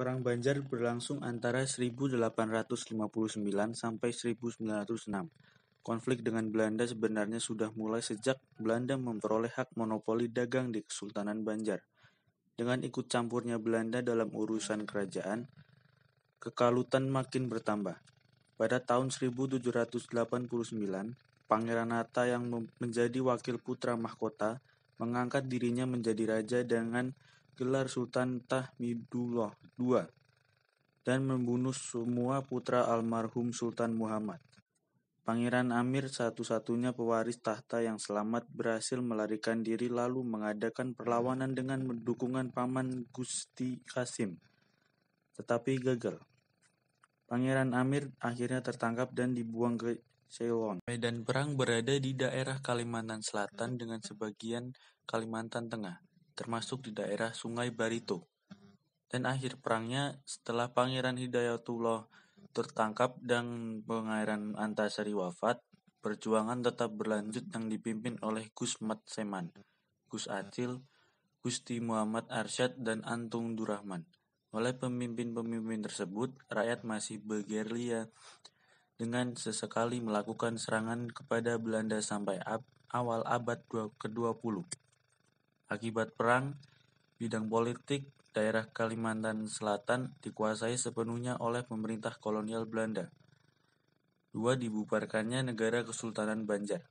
Perang Banjar berlangsung antara 1859 sampai 1906. Konflik dengan Belanda sebenarnya sudah mulai sejak Belanda memperoleh hak monopoli dagang di Kesultanan Banjar. Dengan ikut campurnya Belanda dalam urusan kerajaan, kekalutan makin bertambah. Pada tahun 1789, Pangeran Nata yang menjadi wakil putra mahkota mengangkat dirinya menjadi raja dengan gelar Sultan Tahmidullah II dan membunuh semua putra almarhum Sultan Muhammad. Pangeran Amir satu-satunya pewaris tahta yang selamat berhasil melarikan diri lalu mengadakan perlawanan dengan dukungan paman Gusti Kasim. Tetapi gagal. Pangeran Amir akhirnya tertangkap dan dibuang ke Ceylon. Medan perang berada di daerah Kalimantan Selatan dengan sebagian Kalimantan Tengah termasuk di daerah Sungai Barito. Dan akhir perangnya setelah Pangeran Hidayatullah tertangkap dan Pangeran Antasari wafat, perjuangan tetap berlanjut yang dipimpin oleh Gus Mat Seman, Gus Acil, Gusti Muhammad Arsyad dan Antung Durahman. Oleh pemimpin-pemimpin tersebut, rakyat masih bergerilya dengan sesekali melakukan serangan kepada Belanda sampai awal abad ke-20. Akibat perang, bidang politik daerah Kalimantan Selatan dikuasai sepenuhnya oleh pemerintah kolonial Belanda. Dua dibubarkannya negara Kesultanan Banjar.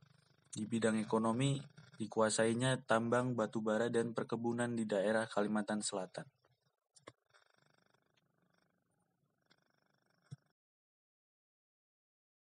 Di bidang ekonomi, dikuasainya tambang batu bara dan perkebunan di daerah Kalimantan Selatan.